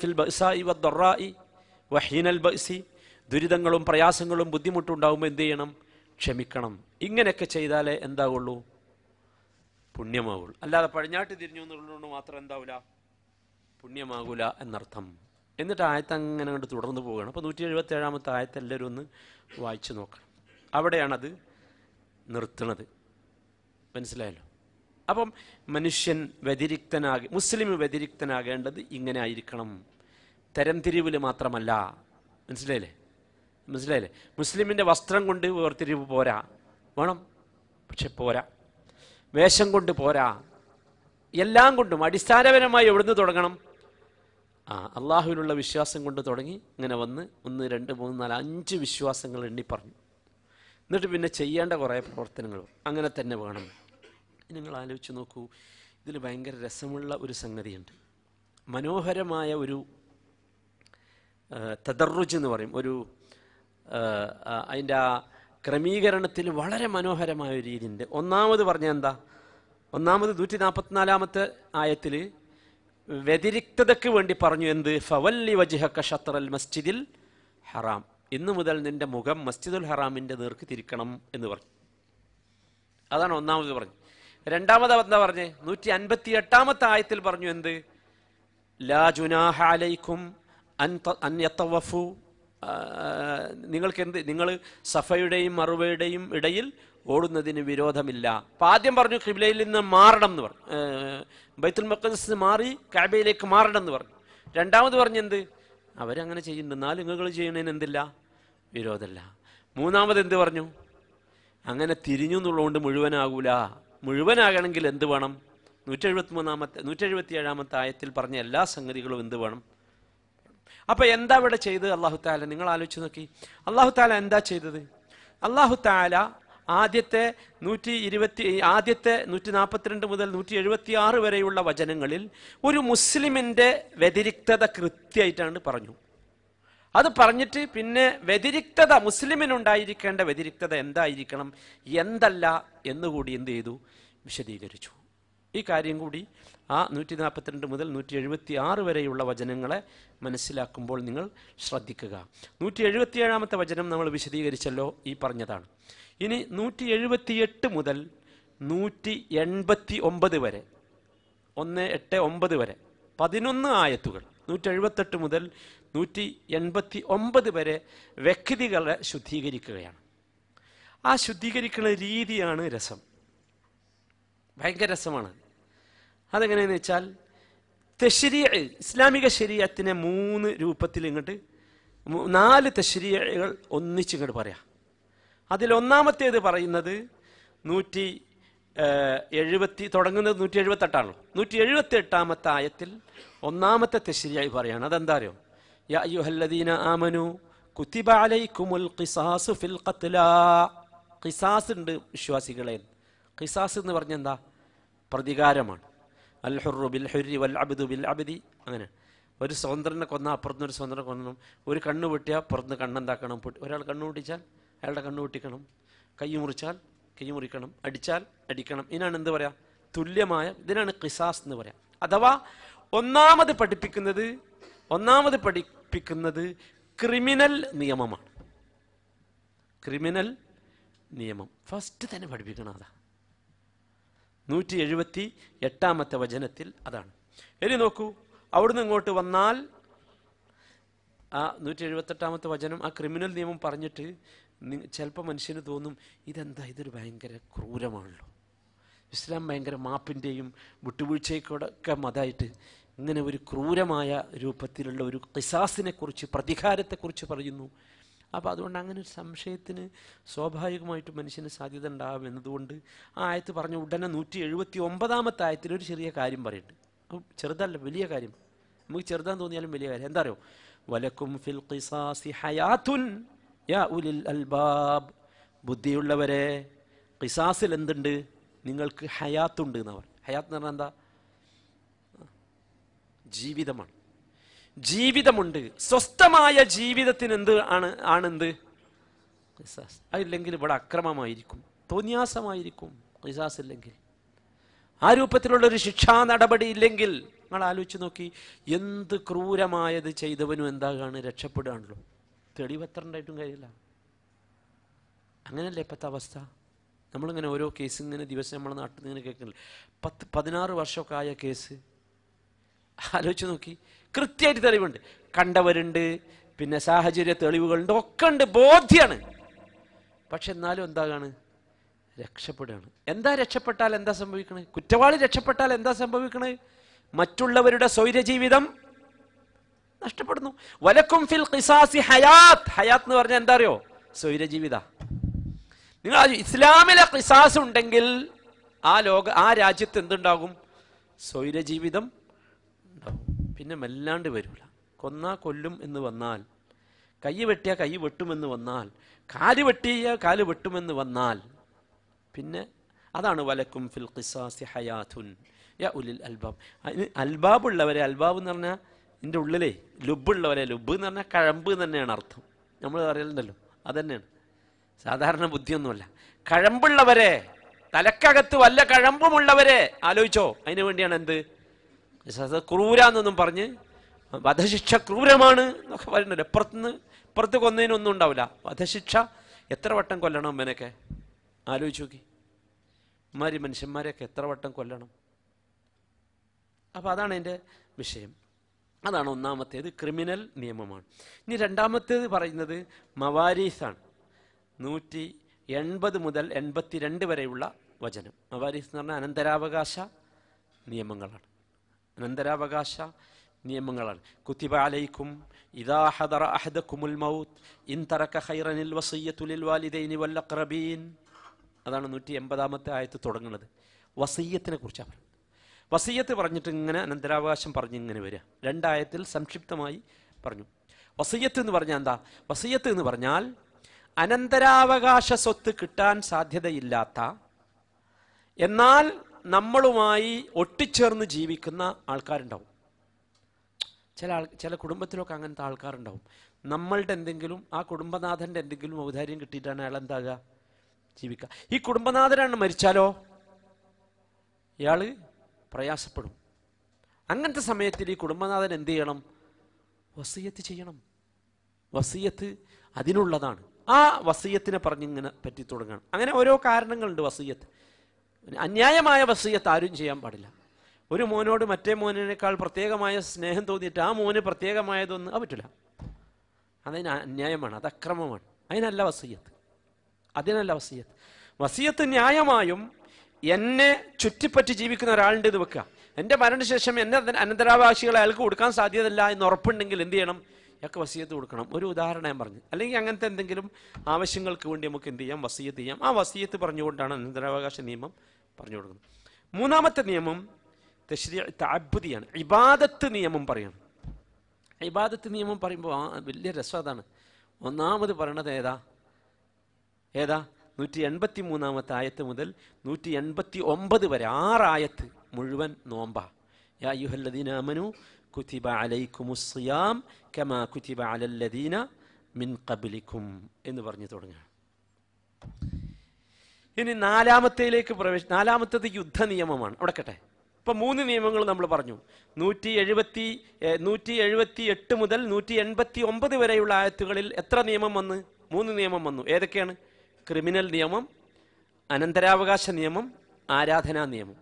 ഫിൽ ബസായി വദ്ദറായി ദുരിതങ്ങളും പ്രയാസങ്ങളും ബുദ്ധിമുട്ടും ഉണ്ടാകുമ്പോൾ എന്ത് ചെയ്യണം ക്ഷമിക്കണം ഇങ്ങനെയൊക്കെ ചെയ്താലേ എന്താവുള്ളൂ പുണ്യമാവുള്ളൂ അല്ലാതെ പഴഞ്ഞാട്ട് തിരിഞ്ഞു എന്നുള്ളതുകൊണ്ട് മാത്രം എന്താവൂല പുണ്യമാകൂല എന്നർത്ഥം എന്നിട്ട് ആയത്ത് അങ്ങനെ അങ്ങോട്ട് തുടർന്ന് പോവുകയാണ് അപ്പോൾ നൂറ്റി എഴുപത്തി ഏഴാമത്തെ ആയത്ത് എല്ലാവരും ഒന്ന് വായിച്ചു നോക്കണം അവിടെയാണത് നിർത്തണത് മനസ്സിലായല്ലോ അപ്പം മനുഷ്യൻ വ്യതിരിക്തനാകെ മുസ്ലിം വ്യതിരിക്തനാകേണ്ടത് ഇങ്ങനെ ആയിരിക്കണം തരംതിരിവിൽ മാത്രമല്ല മനസ്സിലായില്ലേ മനസ്സിലായില്ലേ മുസ്ലിമിൻ്റെ വസ്ത്രം കൊണ്ട് വേർതിരിവ് പോരാ വേണം പക്ഷെ പോരാ വേഷം കൊണ്ട് പോരാ എല്ലാം കൊണ്ടും അടിസ്ഥാനപരമായി എവിടുന്ന് തുടങ്ങണം ആ അള്ളാഹുവിനുള്ള വിശ്വാസം കൊണ്ട് തുടങ്ങി ഇങ്ങനെ വന്ന് ഒന്ന് രണ്ട് മൂന്ന് നാല് അഞ്ച് വിശ്വാസങ്ങൾ എണ്ണി പറഞ്ഞു എന്നിട്ട് പിന്നെ ചെയ്യേണ്ട കുറേ പ്രവർത്തനങ്ങൾ അങ്ങനെ തന്നെ വേണം നിങ്ങൾ ആലോചിച്ച് നോക്കൂ ഇതിൽ ഭയങ്കര രസമുള്ള ഒരു സംഗതിയുണ്ട് മനോഹരമായ ഒരു തദർജ് എന്ന് പറയും ഒരു അതിൻ്റെ ആ ക്രമീകരണത്തിൽ വളരെ മനോഹരമായ ഒരു രീതിയുണ്ട് ഒന്നാമത് പറഞ്ഞാൽ എന്താ ഒന്നാമത് നൂറ്റി നാൽപ്പത്തിനാലാമത്തെ ആയത്തിൽ വ്യതിരിക്തതയ്ക്ക് വേണ്ടി പറഞ്ഞു എന്ത് ഫവല്ലി വജിഹക്ക ഷത്രൽ മസ്ജിദിൽ ഹറാം ഇന്ന് മുതൽ നിന്റെ മുഖം മസ്ജിദുൽ ഹറാമിൻ്റെ നേർക്ക് തിരിക്കണം എന്ന് പറഞ്ഞു അതാണ് ഒന്നാമത് പറഞ്ഞു രണ്ടാമത് എന്താ പറഞ്ഞേ നൂറ്റി അൻപത്തി എട്ടാമത്തെ ആയത്തിൽ പറഞ്ഞു എന്ത് ലാ ജുനാഹ അലൈക്കും നിങ്ങൾക്ക് എന്ത് നിങ്ങൾ സഫയുടെയും മറുവയുടെയും ഇടയിൽ ഓടുന്നതിന് വിരോധമില്ല അപ്പൊ ആദ്യം പറഞ്ഞു കിബിലയിൽ നിന്ന് മാറണം എന്ന് പറഞ്ഞു ബൈത്തുൽ മക്കസ് മാറി കാബയിലേക്ക് മാറണം എന്ന് പറഞ്ഞു രണ്ടാമത് പറഞ്ഞെന്ത് അവരങ്ങനെ ചെയ്യുന്നു എന്നാലും നിങ്ങൾ ചെയ്യുന്നതിന് എന്തില്ല വിരോധമല്ല മൂന്നാമത് എന്ത് പറഞ്ഞു അങ്ങനെ തിരിഞ്ഞു എന്നുള്ളതുകൊണ്ട് മുഴുവനാകൂല മുഴുവനാകണമെങ്കിൽ എന്ത് വേണം നൂറ്റെഴുപത്തിമൂന്നാമത്തെ ഏഴാമത്തെ ആയത്തിൽ പറഞ്ഞ എല്ലാ സംഗതികളും എന്ത് വേണം അപ്പൊ എന്താ ഇവിടെ ചെയ്ത് അള്ളാഹു താല നിങ്ങൾ ആലോചിച്ച് നോക്കി അള്ളാഹു താല എന്താ ചെയ്തത് അള്ളാഹു താല ആദ്യത്തെ നൂറ്റി ഇരുപത്തി ആദ്യത്തെ നൂറ്റി നാൽപ്പത്തിരണ്ട് മുതൽ നൂറ്റി എഴുപത്തി ആറ് വരെയുള്ള വചനങ്ങളിൽ ഒരു മുസ്ലിമിൻ്റെ വ്യതിരിക്തത കൃത്യമായിട്ടാണ് പറഞ്ഞു അത് പറഞ്ഞിട്ട് പിന്നെ വ്യതിരിക്തത മുസ്ലിമിനുണ്ടായിരിക്കേണ്ട വ്യതിരിക്തത എന്തായിരിക്കണം എന്തല്ല എന്നുകൂടി എന്ത് ചെയ്തു വിശദീകരിച്ചു ഈ കാര്യം കൂടി ആ നൂറ്റി നാൽപ്പത്തിരണ്ട് മുതൽ നൂറ്റി എഴുപത്തി ആറ് വരെയുള്ള വചനങ്ങളെ മനസ്സിലാക്കുമ്പോൾ നിങ്ങൾ ശ്രദ്ധിക്കുക നൂറ്റി എഴുപത്തി ഏഴാമത്തെ വചനം നമ്മൾ വിശദീകരിച്ചല്ലോ ഈ പറഞ്ഞതാണ് ഇനി നൂറ്റി എഴുപത്തി എട്ട് മുതൽ നൂറ്റി എൺപത്തി ഒമ്പത് വരെ ഒന്ന് എട്ട് ഒമ്പത് വരെ പതിനൊന്ന് ആയത്തുകൾ നൂറ്റി എഴുപത്തെട്ട് മുതൽ നൂറ്റി എൺപത്തി ഒമ്പത് വരെ വ്യക്തികളെ ശുദ്ധീകരിക്കുകയാണ് ആ ശുദ്ധീകരിക്കുന്ന രീതിയാണ് രസം ഭയങ്കര രസമാണ് അതെങ്ങനെയെന്ന് വെച്ചാൽ തെശ്ശരിയ ഇസ്ലാമിക ശരീരത്തിനെ മൂന്ന് രൂപത്തിൽ ഇങ്ങോട്ട് നാല് ഒന്നിച്ച് ഇങ്ങോട്ട് പറയാം അതിൽ ഒന്നാമത്തേത് പറയുന്നത് നൂറ്റി എഴുപത്തി തുടങ്ങുന്നത് നൂറ്റി എഴുപത്തെട്ടാണല്ലോ നൂറ്റി എഴുപത്തി എട്ടാമത്തെ ആയത്തിൽ ഒന്നാമത്തെ തെശ്ശരിയായി പറയാണ് അതെന്താ അറിയോ يا ايها الذين امنوا كتب عليكم القصاص في القتل قصاص വിശ്വാസികളെ ഖിസാസ് എന്ന് പറഞ്ഞ എന്താ പ്രതികാരമാണ് അൽ ഹുറു ബിൽ ഹുരി വൽ അബ്ദു ബിൽ അബ്ദി അങ്ങനെ ഒരു സ്വതന്ത്രനെ കൊന്ന അപ്പുറത്തുനിന്ന് ഒരു സ്വതന്ത്രനെ കൊന്നണം ഒരു കണ്ണ് പൊട്ടിയാൽ കണ്ണ് കണ്ണെന്താക്കണം ഒരാൾ കണ്ണു പൊട്ടിച്ചാൽ അയാളുടെ കണ്ണു പൊട്ടിക്കണം കൈ മുറിച്ചാൽ കൈ മുറിക്കണം അടിച്ചാൽ അടിക്കണം ഇതിനാണ് എന്ത് പറയാ തുല്യമായ ഇതിനാണ് ഖിസാസ് എന്ന് പറയാം അഥവാ ഒന്നാമത് പഠിപ്പിക്കുന്നത് ഒന്നാമത് പഠി പഠിപ്പിക്കുന്നത് ക്രിമിനൽ നിയമമാണ് ക്രിമിനൽ നിയമം ഫസ്റ്റ് തന്നെ പഠിപ്പിക്കണം അതാ നൂറ്റി എഴുപത്തി എട്ടാമത്തെ വചനത്തിൽ അതാണ് ഇനി നോക്കൂ അവിടുന്ന് ഇങ്ങോട്ട് വന്നാൽ ആ നൂറ്റി എഴുപത്തെട്ടാമത്തെ വചനം ആ ക്രിമിനൽ നിയമം പറഞ്ഞിട്ട് ചിലപ്പോൾ മനുഷ്യന് തോന്നും ഇതെന്താ ഇതൊരു ഭയങ്കര ക്രൂരമാണല്ലോ ഇസ്ലാം ഭയങ്കര മാപ്പിൻ്റെയും വിട്ടുവീഴ്ചയൊക്കെ മതമായിട്ട് ഇങ്ങനെ ഒരു ക്രൂരമായ രൂപത്തിലുള്ള ഒരു കുറിച്ച് പ്രതികാരത്തെക്കുറിച്ച് പറയുന്നു അപ്പോൾ അതുകൊണ്ട് അങ്ങനെ ഒരു സംശയത്തിന് സ്വാഭാവികമായിട്ട് മനുഷ്യന് സാധ്യത ഉണ്ടാകും എന്നതുകൊണ്ട് ആ ആയത്ത് പറഞ്ഞ ഉടനെ നൂറ്റി എഴുപത്തി ഒമ്പതാമത്തെ ആയത്തിൽ ഒരു ചെറിയ കാര്യം പറയുന്നുണ്ട് ചെറുതല്ല വലിയ കാര്യം നമുക്ക് ചെറുതാന്ന് തോന്നിയാലും വലിയ കാര്യം എന്താ അറിയോ വലക്കും ഫിൽ ഖിസാസി ഹയാത്തുൻ യാ ഉലിൽ അൽബാബ് ബുദ്ധിയുള്ളവരെ ഖിസാസിൽ എന്തുണ്ട് നിങ്ങൾക്ക് ഹയാത്തുണ്ട് എന്ന് ഹയാത്ത് എന്ന് പറഞ്ഞാൽ എന്താ ജീവിതമാണ് ജീവിതമുണ്ട് സ്വസ്ഥമായ ജീവിതത്തിന് എന്ത് ആണ് ആണെന്ത് റിസാസ് അതില്ലെങ്കിൽ ഇവിടെ അക്രമമായിരിക്കും തോന്നിയാസമായിരിക്കും റിസാസ് ഇല്ലെങ്കിൽ ആ രൂപത്തിലുള്ളൊരു ശിക്ഷാ നടപടി ഇല്ലെങ്കിൽ നിങ്ങൾ ആലോചിച്ച് നോക്കി എന്ത് ക്രൂരമായത് ചെയ്തവനും എന്താകാണ് രക്ഷപ്പെടുകയാണല്ലോ തെളിവെത്തണ്ടായിട്ടും കാര്യമില്ല അങ്ങനല്ലേ ഇപ്പോഴത്തെ അവസ്ഥ നമ്മളിങ്ങനെ ഓരോ കേസ് ഇങ്ങനെ ദിവസം നമ്മളെ നാട്ടിൽ നിന്ന് ഇങ്ങനെ കേൾക്കുന്നില്ല പത്ത് പതിനാറ് വർഷമൊക്കെ ആയ കേസ് ആലോചിച്ച് നോക്കി കൃത്യമായിട്ട് തെളിവുണ്ട് കണ്ടവരുണ്ട് പിന്നെ സാഹചര്യ തെളിവുകളുണ്ട് ഒക്കെ ഉണ്ട് ബോധ്യമാണ് പക്ഷെ എന്നാലും എന്താകാണ് രക്ഷപ്പെടുകയാണ് എന്താ രക്ഷപ്പെട്ടാൽ എന്താ സംഭവിക്കണേ കുറ്റവാളി രക്ഷപ്പെട്ടാൽ എന്താ സംഭവിക്കണേ മറ്റുള്ളവരുടെ സ്വൈര്യജീവിതം നഷ്ടപ്പെടുന്നു വലക്കും ഫിൽ ഖിസാസി ഹയാത്ത് ഹയാത്ത് എന്ന് പറഞ്ഞാൽ എന്താ അറിയോ സ്വൈര്യജീവിത നിങ്ങൾ ഇസ്ലാമിലെ ഖിസാസ് ഉണ്ടെങ്കിൽ ആ ലോക ആ രാജ്യത്ത് എന്തുണ്ടാകും ജീവിതം പിന്നെ മെല്ലാണ്ട് വരൂല കൊന്നാ കൊല്ലും എന്ന് വന്നാൽ കൈ വെട്ടിയാൽ കൈ വെട്ടുമെന്ന് വന്നാൽ കാല് വെട്ടിയാൽ കാല് വെട്ടുമെന്ന് വന്നാൽ പിന്നെ അതാണ് വലക്കും ഫിൽ ഖിസാസി ഹയാഥുൻ യാ ഉലിൽ അൽബാബ് അതിന് അൽബാബുള്ളവരെ അൽബാബ് എന്ന് പറഞ്ഞാൽ എൻ്റെ ഉള്ളിലേ ലുബുള്ളവരെ ലുബ് എന്ന് പറഞ്ഞാൽ കഴമ്പ് തന്നെയാണ് അർത്ഥം നമ്മൾ അറിയലുണ്ടല്ലോ അതന്നെയാണ് സാധാരണ ബുദ്ധിയൊന്നുമല്ല കഴമ്പുള്ളവരെ തലക്കകത്ത് വല്ല കഴമ്പുമുള്ളവരെ ആലോചിച്ചോ അതിനു വേണ്ടിയാണ് എന്ത് ക്രൂര എന്നൊന്നും പറഞ്ഞ് വധശിക്ഷ ക്രൂരമാണ് എന്നൊക്കെ പറയുന്നുണ്ട് എപ്പുറത്തുനിന്ന് ഇപ്പുറത്ത് കൊന്നതിനൊന്നും ഉണ്ടാവില്ല വധശിക്ഷ എത്ര വട്ടം കൊല്ലണം ഇവനൊക്കെ ആലോചിച്ച് നോക്കി ഇമാരി മനുഷ്യന്മാരെയൊക്കെ എത്ര വട്ടം കൊല്ലണം അപ്പോൾ അതാണ് എൻ്റെ വിഷയം അതാണ് ഒന്നാമത്തേത് ക്രിമിനൽ നിയമമാണ് ഇനി രണ്ടാമത്തേത് പറയുന്നത് മവാരീസാണ് നൂറ്റി എൺപത് മുതൽ രണ്ട് വരെയുള്ള വചനം മവാരീസ് എന്ന് പറഞ്ഞാൽ അനന്തരാവകാശ നിയമങ്ങളാണ് അനന്തരാവകാശ നിയമങ്ങളാണ് കുത്തിബ അലൈക്കും ഇദാ ഹദറ കുമുൽ മൗത്ത് ഇൻ തറക്ക ഹൈറനിൽ വസയ്യത്തുലിൽ വാലിദൈനി വല്ലഖ്റബീൻ അതാണ് നൂറ്റി എൺപതാമത്തെ ആയത്ത് തുടങ്ങുന്നത് വസയ്യത്തിനെ കുറിച്ചാണ് പറയുന്നത് വസയ്യത്ത് പറഞ്ഞിട്ട് ഇങ്ങനെ അനന്തരാവകാശം പറഞ്ഞ് ഇങ്ങനെ വരിക രണ്ടായത്തിൽ സംക്ഷിപ്തമായി പറഞ്ഞു വസയ്യത്ത് എന്ന് പറഞ്ഞാൽ എന്താ വസയ്യത്ത് എന്ന് പറഞ്ഞാൽ അനന്തരാവകാശ സ്വത്ത് കിട്ടാൻ സാധ്യതയില്ലാത്ത എന്നാൽ നമ്മളുമായി ഒട്ടിച്ചേർന്ന് ജീവിക്കുന്ന ആൾക്കാരുണ്ടാവും ചില ആൾ ചില കുടുംബത്തിലൊക്കെ അങ്ങനത്തെ ആൾക്കാരുണ്ടാവും നമ്മളുടെ എന്തെങ്കിലും ആ കുടുംബനാഥൻ്റെ എന്തെങ്കിലും ഔദാര്യം കിട്ടിയിട്ടാണ് അയാൾ എന്താക ജീവിക്കുക ഈ കുടുംബനാഥനാണ് മരിച്ചാലോ ഇയാൾ പ്രയാസപ്പെടും അങ്ങനത്തെ സമയത്തിൽ ഈ കുടുംബനാഥൻ എന്ത് ചെയ്യണം വസീയത്ത് ചെയ്യണം വസീയത്ത് അതിനുള്ളതാണ് ആ വസീയത്തിനെ പറഞ്ഞിങ്ങനെ പറ്റി തുടങ്ങണം അങ്ങനെ ഓരോ കാരണങ്ങളുണ്ട് വസീയത്ത് അന്യായമായ വസീയത്ത് ആരും ചെയ്യാൻ പാടില്ല ഒരു മോനോട് മറ്റേ മോനേക്കാൾ പ്രത്യേകമായ സ്നേഹം തോന്നിയിട്ട് ആ മോന് പ്രത്യേകമായതൊന്നും ആ പറ്റില്ല അതിന് അന്യായമാണ് അത് അക്രമമാണ് അതിനല്ല വസീയത്ത് അതിനല്ല വസീയത്ത് വസീയത്ത് ന്യായമായും എന്നെ ചുറ്റിപ്പറ്റി ജീവിക്കുന്ന ഒരാളുണ്ട് ഇത് വെക്കുക എൻ്റെ മരണശേഷം എന്നെ അനന്തരാവകാശികളെ അയാൾക്ക് കൊടുക്കാൻ സാധ്യതയില്ല എന്ന് ഉറപ്പുണ്ടെങ്കിൽ എന്ത് ചെയ്യണം ഇയാൾക്ക് വസീയത്ത് കൊടുക്കണം ഒരു ഉദാഹരണം ഞാൻ പറഞ്ഞു അല്ലെങ്കിൽ അങ്ങനത്തെ എന്തെങ്കിലും ആവശ്യങ്ങൾക്ക് വേണ്ടി നമുക്ക് എന്ത് ചെയ്യാം വസീയത്ത് ചെയ്യാം ആ വസീയത്ത് പറഞ്ഞുകൊണ്ടാണ് അനന്തരാവകാശ നിയമം പറഞ്ഞു കൊടുക്കുന്നു മൂന്നാമത്തെ നിയമം തശ്രീ ഇബാദത്ത് നിയമം പറയണം ഇബാദത്ത് നിയമം പറയുമ്പോൾ ആ വലിയ രസം അതാണ് ഒന്നാമത് പറയണത് ഏതാ ഏതാ നൂറ്റി എൺപത്തി മൂന്നാമത്തെ ആയത്ത് മുതൽ നൂറ്റി എൺപത്തി ഒമ്പത് വരെ ആറായത്ത് മുഴുവൻ നോമ്പാ യാ യുഹല്ലദീന അമനു കുതിബ അലൈക്കുമുസിയാം കമാ കുതിബ അലല്ലദീന മിൻ കബിലിക്കും എന്ന് പറഞ്ഞു തുടങ്ങുക ഇനി നാലാമത്തേലേക്ക് പ്രവേശ നാലാമത്തത് യുദ്ധ നിയമമാണ് അവിടെ കേട്ടെ ഇപ്പൊ മൂന്ന് നിയമങ്ങൾ നമ്മൾ പറഞ്ഞു നൂറ്റി എഴുപത്തി നൂറ്റി എഴുപത്തി എട്ട് മുതൽ നൂറ്റി എൺപത്തി ഒമ്പത് വരെയുള്ള ആയത്തുകളിൽ എത്ര നിയമം വന്ന് മൂന്ന് നിയമം വന്നു ഏതൊക്കെയാണ് ക്രിമിനൽ നിയമം അനന്തരാവകാശ നിയമം ആരാധനാ നിയമം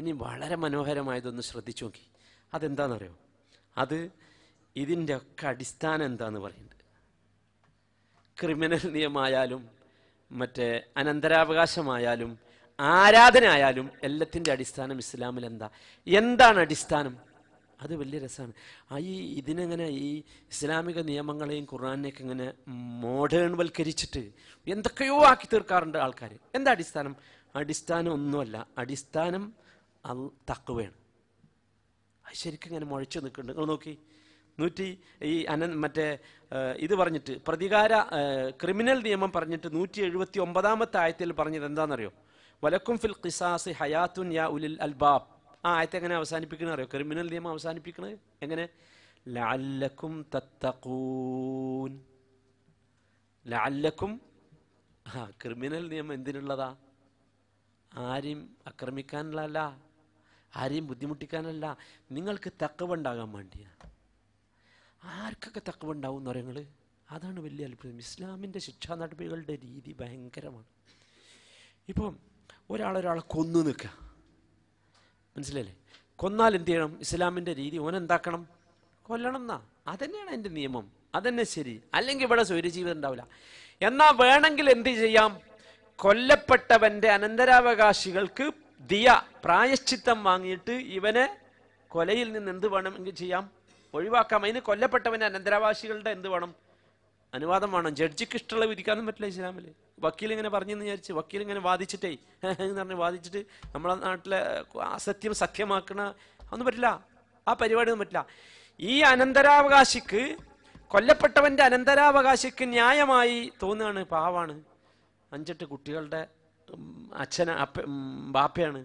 ഇനി വളരെ മനോഹരമായതൊന്ന് ശ്രദ്ധിച്ചു നോക്കി അതെന്താണെന്നറിയോ അത് ഇതിൻ്റെ ഒക്കെ അടിസ്ഥാനം എന്താന്ന് പറയുന്നത് ക്രിമിനൽ നിയമമായാലും മറ്റേ അനന്തരാവകാശമായാലും ആരാധന ആയാലും എല്ലാത്തിൻ്റെ അടിസ്ഥാനം ഇസ്ലാമിൽ എന്താ എന്താണ് അടിസ്ഥാനം അത് വലിയ രസമാണ് ആ ഈ ഇതിനെങ്ങനെ ഈ ഇസ്ലാമിക നിയമങ്ങളെയും ഖുർആാനെയൊക്കെ ഇങ്ങനെ മോഡേൺ വൽക്കരിച്ചിട്ട് എന്തൊക്കെയോ ആക്കി തീർക്കാറുണ്ട് ആൾക്കാർ എന്താ അടിസ്ഥാനം അടിസ്ഥാനം ഒന്നുമല്ല അടിസ്ഥാനം അൽ തക്കുവയാണ് അത് ശരിക്കും ഇങ്ങനെ മുഴച്ചു നിൽക്കുന്നുണ്ട് നിങ്ങൾ നോക്കി നൂറ്റി ഈ അന മറ്റേ ഇത് പറഞ്ഞിട്ട് പ്രതികാര ക്രിമിനൽ നിയമം പറഞ്ഞിട്ട് നൂറ്റി എഴുപത്തി ഒമ്പതാമത്തെ ആയത്തിൽ പറഞ്ഞത് എന്താണെന്നറിയോ വലക്കും ഫിൽ ഖിസാസ് ഹയാത്തുൻ യാ ഉലിൽ അൽബാബ് ആ ആയത്തെ എങ്ങനെ അവസാനിപ്പിക്കണേ അറിയോ ക്രിമിനൽ നിയമം അവസാനിപ്പിക്കണത് എങ്ങനെ ലഅല്ലക്കും തത്തഖൂൻ ലഅല്ലക്കും ആ ക്രിമിനൽ നിയമം എന്തിനുള്ളതാ ആരെയും ആക്രമിക്കാനുള്ളതല്ല ആരെയും ബുദ്ധിമുട്ടിക്കാനല്ല നിങ്ങൾക്ക് തക്കവുണ്ടാകാൻ വേണ്ടിയാണ് ആർക്കൊക്കെ തക്കവ ഉണ്ടാവും എന്ന് പറയുന്നത് അതാണ് വലിയ അത്ഭുതം ഇസ്ലാമിൻ്റെ ശിക്ഷാ നടപടികളുടെ രീതി ഭയങ്കരമാണ് ഇപ്പം ഒരാളൊരാളെ കൊന്നു നിൽക്കുക മനസ്സിലല്ലേ കൊന്നാൽ എന്ത് ചെയ്യണം ഇസ്ലാമിൻ്റെ രീതി ഓൻ എന്താക്കണം കൊല്ലണം എന്നാ അതന്നെയാണ് എൻ്റെ നിയമം അതന്നെ ശരി അല്ലെങ്കിൽ ഇവിടെ ജീവിതം ഉണ്ടാവില്ല എന്നാൽ വേണമെങ്കിൽ എന്ത് ചെയ്യാം കൊല്ലപ്പെട്ടവൻ്റെ അനന്തരാവകാശികൾക്ക് ദിയ പ്രായശ്ചിത്തം വാങ്ങിയിട്ട് ഇവനെ കൊലയിൽ നിന്ന് എന്ത് വേണമെങ്കിൽ ചെയ്യാം ഒഴിവാക്കാം അതിന് കൊല്ലപ്പെട്ടവന് അനന്തരാവാസികളുടെ എന്ത് വേണം അനുവാദം വേണം ജഡ്ജിക്ക് ഇഷ്ടമുള്ള വിധിക്കാനും പറ്റില്ല ഇസ്ലാമിൽ പറഞ്ഞു പറഞ്ഞെന്ന് വിചാരിച്ച് ഇങ്ങനെ വാദിച്ചിട്ടേ എന്ന് പറഞ്ഞ് വാദിച്ചിട്ട് നമ്മളെ നാട്ടിലെ അസത്യം സഖ്യമാക്കണ ഒന്നും പറ്റില്ല ആ പരിപാടിയൊന്നും പറ്റില്ല ഈ അനന്തരാവകാശിക്ക് കൊല്ലപ്പെട്ടവന്റെ അനന്തരാവകാശിക്ക് ന്യായമായി തോന്നുകയാണ് പാവാണ് അഞ്ചെട്ട് കുട്ടികളുടെ അച്ഛന അപ്പ ബാപ്പയാണ്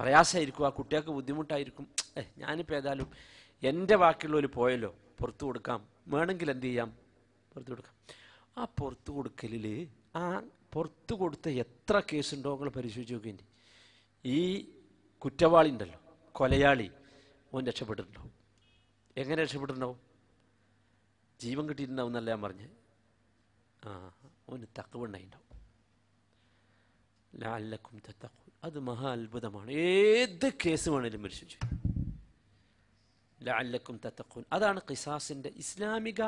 പ്രയാസമായിരിക്കും ആ കുട്ടികൾക്ക് ബുദ്ധിമുട്ടായിരിക്കും ഏഹ് ഞാനിപ്പോൾ ഏതായാലും എൻ്റെ ബാക്കിയുള്ളവർ പോയല്ലോ പുറത്തു കൊടുക്കാം വേണമെങ്കിൽ എന്ത് ചെയ്യാം പുറത്തു കൊടുക്കാം ആ പുറത്തു കൊടുക്കലിൽ ആ പുറത്തു കൊടുത്ത എത്ര കേസുണ്ടോ നിങ്ങൾ പരിശോധിച്ച് നോക്കേണ്ടി ഈ കുറ്റവാളി ഉണ്ടല്ലോ കൊലയാളി ഓൻ രക്ഷപ്പെട്ടിട്ടുണ്ടാവും എങ്ങനെ രക്ഷപ്പെട്ടിട്ടുണ്ടാവും ജീവൻ കിട്ടിയിട്ടുണ്ടാവും എന്നല്ല ഞാൻ പറഞ്ഞ് ആ ഓന് തക്കവുണ്ടായിണ്ടാവും ലാലക്കും തത്തക്കും അത് മഹാ അത്ഭുതമാണ് ഏത് കേസ് വേണേലും പരിശോധിച്ചു ലഅല്ലക്കും തത്തക്കൂൻ അതാണ് ഖിസാസിൻ്റെ ഇസ്ലാമിക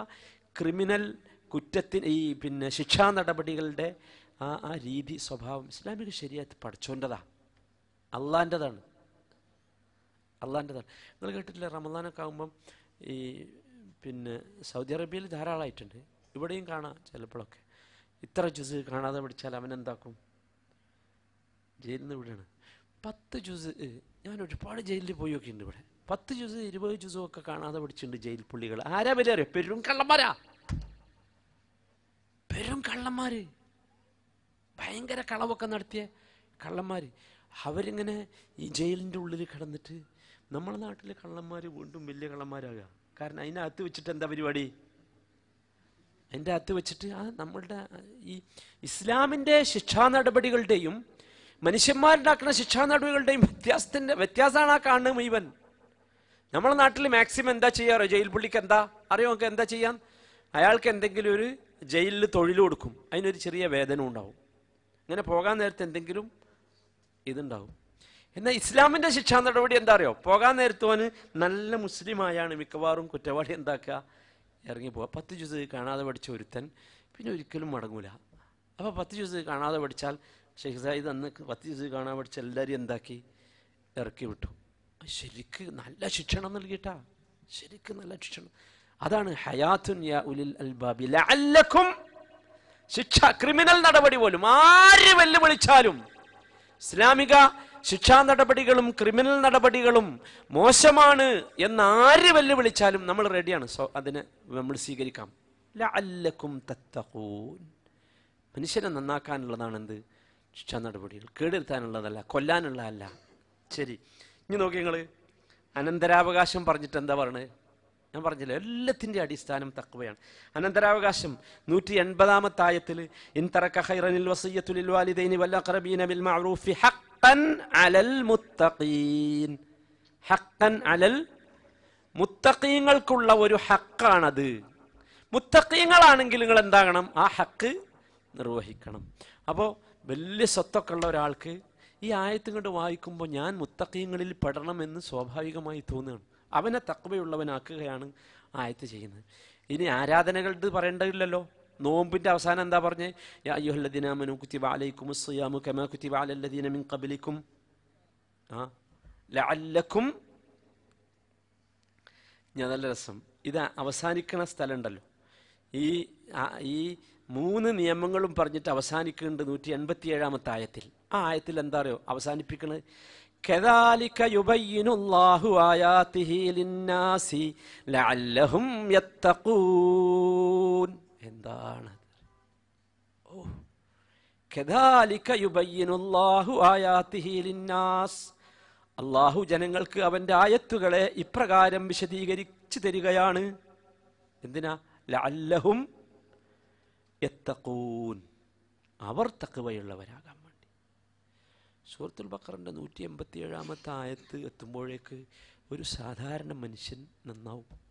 ക്രിമിനൽ കുറ്റത്തിന് ഈ പിന്നെ ശിക്ഷാ നടപടികളുടെ ആ ആ രീതി സ്വഭാവം ഇസ്ലാമിക ശരിയാത്ത് പഠിച്ചോൻ്റെതാ അള്ളാൻ്റെതാണ് അള്ളാൻ്റെതാണ് നിങ്ങൾ കേട്ടിട്ടില്ല റമദാനൊക്കെ ആകുമ്പം ഈ പിന്നെ സൗദി അറേബ്യയിൽ ധാരാളമായിട്ടുണ്ട് ഇവിടെയും കാണാം ചിലപ്പോഴൊക്കെ ഇത്ര ജ്യൂസ് കാണാതെ പിടിച്ചാൽ അവൻ എന്താക്കും ജയിലിൽ നിന്ന് ഇവിടെയാണ് പത്ത് ജ്യൂസ് ഞാൻ ഒരുപാട് ജയിലിൽ പോയി നോക്കിയിട്ടുണ്ട് ഇവിടെ പത്ത് ജ്യൂസ് ഇരുപത് ജ്യൂസും ഒക്കെ കാണാതെ പിടിച്ചിട്ടുണ്ട് ജയിൽ പുള്ളികൾ ആരാ വലിയ പെരും കള്ളന്മാരാ പെരും കള്ളന്മാര് ഭയങ്കര കളവൊക്കെ നടത്തിയ കള്ളന്മാര് അവരിങ്ങനെ ഈ ജയിലിൻ്റെ ഉള്ളിൽ കിടന്നിട്ട് നമ്മളെ നാട്ടിലെ കള്ളന്മാര് വീണ്ടും വലിയ കള്ളന്മാരാകുക കാരണം അതിനകത്ത് വെച്ചിട്ട് എന്താ പരിപാടി അതിൻ്റെ അകത്ത് വെച്ചിട്ട് ആ നമ്മളുടെ ഈ ഇസ്ലാമിൻ്റെ ശിക്ഷാ നടപടികളുടെയും മനുഷ്യന്മാരുണ്ടാക്കുന്ന ശിക്ഷാ നടപടികളുടെയും വ്യത്യാസത്തിൻ്റെ വ്യത്യാസമാണ് ആ കാണുന്നത് മുഴുവൻ നമ്മളെ നാട്ടിൽ മാക്സിമം എന്താ ചെയ്യാറ് ജയിൽ പുള്ളിക്ക് എന്താ അറിയോ നമുക്ക് എന്താ ചെയ്യാൻ അയാൾക്ക് എന്തെങ്കിലും ഒരു ജയിലിൽ തൊഴിൽ കൊടുക്കും അതിനൊരു ചെറിയ വേദന ഉണ്ടാവും അങ്ങനെ പോകാൻ നേരത്ത് എന്തെങ്കിലും ഇതുണ്ടാവും എന്നാൽ ഇസ്ലാമിൻ്റെ ശിക്ഷാ നടപടി എന്താ അറിയോ പോകാൻ നേരത്തുവാന് നല്ല മുസ്ലിമായാണ് മിക്കവാറും കുറ്റവാളി എന്താക്കുക ഇറങ്ങിപ്പോവുക പത്ത് ജ്യൂസ് കാണാതെ പഠിച്ച ഒരുത്തൻ പിന്നെ ഒരിക്കലും മടങ്ങൂല അപ്പോൾ പത്ത് ജ്യൂസ് കാണാതെ പഠിച്ചാൽ ഷെയ്ഖ് സായിദ് അന്ന് പത്ത് ജ്യൂസ് കാണാതെ പഠിച്ച എല്ലാവരും എന്താക്കി ഇറക്കി വിട്ടു ശരിക്ക് നല്ല ശിക്ഷണം നൽകിയിട്ടാ ശരിക്ക് നല്ല ശിക്ഷണം അതാണ് ഹയാത്തുൻ യാ ഉലിൽ അൽബാബി ലഅല്ലക്കും ശിക്ഷ ക്രിമിനൽ നടപടി പോലും ആര് വെല്ലുവിളിച്ചാലും ഇസ്ലാമിക ശിക്ഷാ നടപടികളും ക്രിമിനൽ നടപടികളും മോശമാണ് എന്ന് ആര് വെല്ലുവിളിച്ചാലും നമ്മൾ റെഡിയാണ് സോ അതിനെ നമ്മൾ സ്വീകരിക്കാം ലഅല്ലക്കും തത്തഖൂൻ മനുഷ്യനെ നന്നാക്കാനുള്ളതാണ് എന്ത് ശിക്ഷാ നടപടികൾ കേടുവരുത്താനുള്ളതല്ല കൊല്ലാനുള്ളതല്ല ശരി ഇനി നോക്കി നിങ്ങൾ അനന്തരാവകാശം പറഞ്ഞിട്ട് എന്താ പറയുന്നത് ഞാൻ പറഞ്ഞില്ല എല്ലാത്തിൻ്റെ അടിസ്ഥാനം തക്കവയാണ് അനന്തരാവകാശം നൂറ്റി എൺപതാമത്തായത്തിൽ ആയത്തിൽ ഇൻതറക്ക ഹൈറനിൽ വസയ്യത്തുലിൽ വാലിദൈനി വല്ല ഖറബീന ബിൽ മഅറൂഫി ഹഖൻ അലൽ മുത്തഖീൻ ഹഖൻ അലൽ മുത്തഖീങ്ങൾക്കുള്ള ഒരു ഹക്കാണത് മുത്തഖീങ്ങളാണെങ്കിൽ നിങ്ങൾ എന്താകണം ആ ഹക്ക് നിർവഹിക്കണം അപ്പോൾ വലിയ സ്വത്തൊക്കെ ഉള്ള ഒരാൾക്ക് ഈ ആയത്തും കൊണ്ട് വായിക്കുമ്പോൾ ഞാൻ മുത്തക്കീങ്ങളിൽ പെടണമെന്ന് സ്വാഭാവികമായി തോന്നുകയാണ് അവനെ തക്കവയുള്ളവനാക്കുകയാണ് ആയത്ത് ചെയ്യുന്നത് ഇനി ആരാധനകൾ ഇത് പറയേണ്ടതില്ലല്ലോ നോമ്പിന്റെ അവസാനം എന്താ പറഞ്ഞത് അലൈക്കും അലല്ലദീന മിൻ ഞാൻ നല്ല രസം ഇത് അവസാനിക്കണ സ്ഥലമുണ്ടല്ലോ ഈ ഈ മൂന്ന് നിയമങ്ങളും പറഞ്ഞിട്ട് അവസാനിക്കുന്നുണ്ട് നൂറ്റി എൺപത്തി ഏഴാമത്തെ ആയത്തിൽ ആ ആയത്തിൽ എന്താ പറയുക അവസാനിപ്പിക്കുന്നത് എന്താണ് കദാലിക ലിന്നാസ് അള്ളാഹു ജനങ്ങൾക്ക് അവന്റെ ആയത്തുകളെ ഇപ്രകാരം വിശദീകരിച്ചു തരികയാണ് എന്തിനാ ലഅല്ലഹും യത്തക്കൂൻ അവർ തക്കവയുള്ളവരാകാൻ വേണ്ടി സൂറത്തുൽ ബക്കറിൻ്റെ നൂറ്റി എൺപത്തി ഏഴാമത്തെ ആയത്ത് എത്തുമ്പോഴേക്ക് ഒരു സാധാരണ മനുഷ്യൻ നന്നാവും